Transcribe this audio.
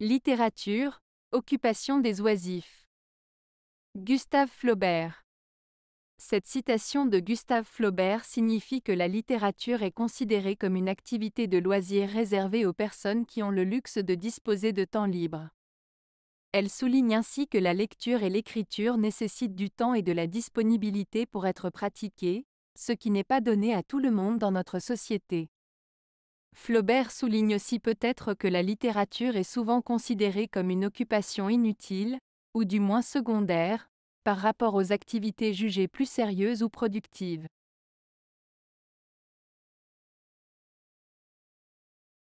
Littérature, occupation des oisifs. Gustave Flaubert. Cette citation de Gustave Flaubert signifie que la littérature est considérée comme une activité de loisir réservée aux personnes qui ont le luxe de disposer de temps libre. Elle souligne ainsi que la lecture et l'écriture nécessitent du temps et de la disponibilité pour être pratiquées, ce qui n'est pas donné à tout le monde dans notre société. Flaubert souligne aussi peut-être que la littérature est souvent considérée comme une occupation inutile, ou du moins secondaire, par rapport aux activités jugées plus sérieuses ou productives.